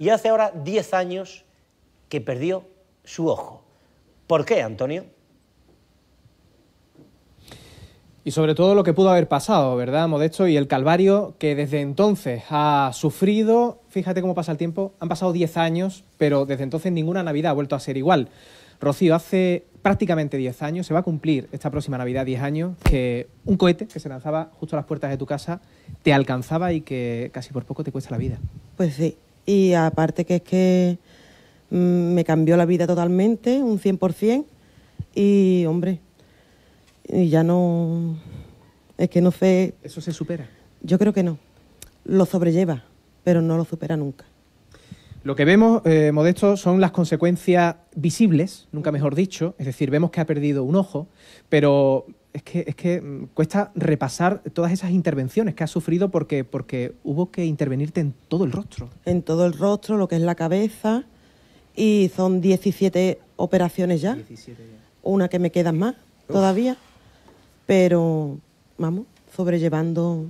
y hace ahora 10 años que perdió su ojo. ¿Por qué, Antonio? Y sobre todo lo que pudo haber pasado, ¿verdad, Modesto? Y el calvario que desde entonces ha sufrido, fíjate cómo pasa el tiempo, han pasado 10 años, pero desde entonces ninguna Navidad ha vuelto a ser igual. Rocío, hace prácticamente 10 años, se va a cumplir esta próxima Navidad 10 años, que un cohete que se lanzaba justo a las puertas de tu casa te alcanzaba y que casi por poco te cuesta la vida. Pues sí, y aparte que es que mm, me cambió la vida totalmente, un 100%, y hombre, y ya no, es que no sé... ¿Eso se supera? Yo creo que no, lo sobrelleva, pero no lo supera nunca. Lo que vemos, eh, Modesto, son las consecuencias visibles, nunca mejor dicho, es decir, vemos que ha perdido un ojo, pero es que, es que mm, cuesta repasar todas esas intervenciones que has sufrido porque, porque hubo que intervenirte en todo el rostro. En todo el rostro, lo que es la cabeza, y son 17 operaciones ya. 17 Una que me quedan más todavía, pero vamos, sobrellevando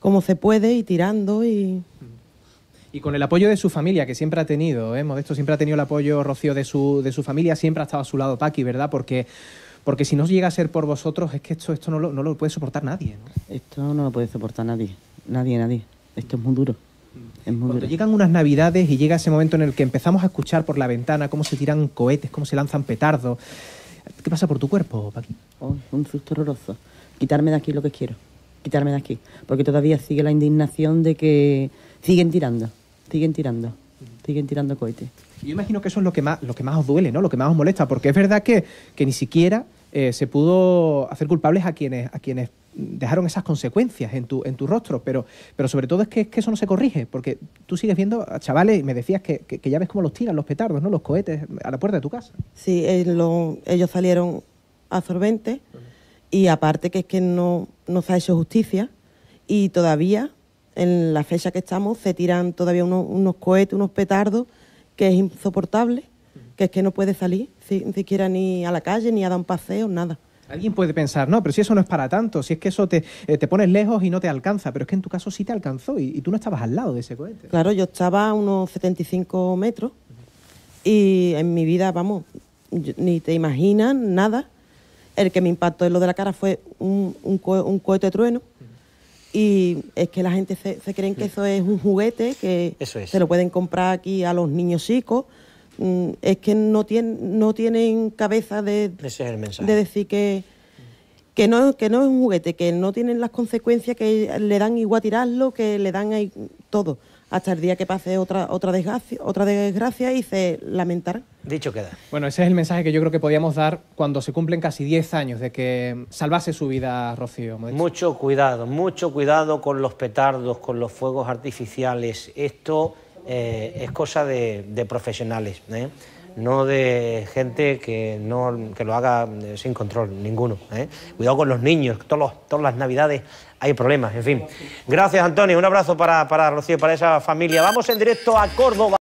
como se puede, y tirando y... Y con el apoyo de su familia, que siempre ha tenido, ¿eh? Modesto siempre ha tenido el apoyo, Rocío, de su, de su familia, siempre ha estado a su lado Paqui, ¿verdad? Porque porque si no llega a ser por vosotros, es que esto, esto no, lo, puede soportar nadie. Esto no lo puede soportar nadie, nadie, nadie. Esto es muy duro. Es muy llegan unas navidades y llega ese momento en el que empezamos a escuchar por la ventana cómo se tiran cohetes, cómo se lanzan petardos, ¿qué pasa por tu cuerpo, Paqui? Oh, un susto horroroso. Quitarme de aquí lo que quiero, quitarme de aquí, porque todavía sigue la indignación de que siguen tirando, siguen tirando, siguen tirando cohetes. Yo imagino que eso es lo que más, lo que más os duele, ¿no? Lo que más os molesta, porque es verdad que, que ni siquiera eh, se pudo hacer culpables a quienes, a quienes dejaron esas consecuencias en tu, en tu rostro, pero, pero sobre todo es que, eso no se corrige, porque tú sigues viendo a chavales, y me decías que, que, ya ves cómo los tiran los petardos, ¿no? los cohetes a la puerta de tu casa. Sí, eh, ellos salieron absorbentes y aparte que es que no, no se ha hecho justicia y todavía en la fecha que estamos se tiran todavía unos cohetes, unos petardos que es insoportable que es que no puede salir, ni siquiera ni a la calle, ni a dar un paseo, nada. Alguien puede pensar, no, pero si eso no es para tanto, si es que eso te, eh, te pones lejos y no te alcanza, pero es que en tu caso sí te alcanzó y, tú no estabas al lado de ese cohete. Claro, yo estaba a unos 75 metros y en mi vida, vamos, ni te imaginas nada. El que me impactó en lo de la cara fue un, cohete trueno. Y es que la gente se, cree que eso es un juguete, que se lo pueden comprar aquí a los niños chicos Mm, es que no, tienen, no tienen cabeza de, decir que, que, no, es un juguete, que no tienen las consecuencias que le dan igual tirarlo, que le dan ahí todo. Hasta el día que pase otra, otra, desgracia, otra desgracia y se lamentar. Dicho queda. Bueno, ese es el mensaje que yo creo que podíamos dar cuando se cumplen casi 10 años de que salvase su vida Rocío. Mucho cuidado, mucho cuidado con los petardos, con los fuegos artificiales. Esto eh, es cosa de, profesionales, ¿eh? no de gente que, no, que lo haga eh, sin control ninguno. Cuidado con los niños, todos todas las navidades hay problemas, en fin. Gracias Antonio, un abrazo para, para Rocío, para esa familia. Vamos en directo a Córdoba.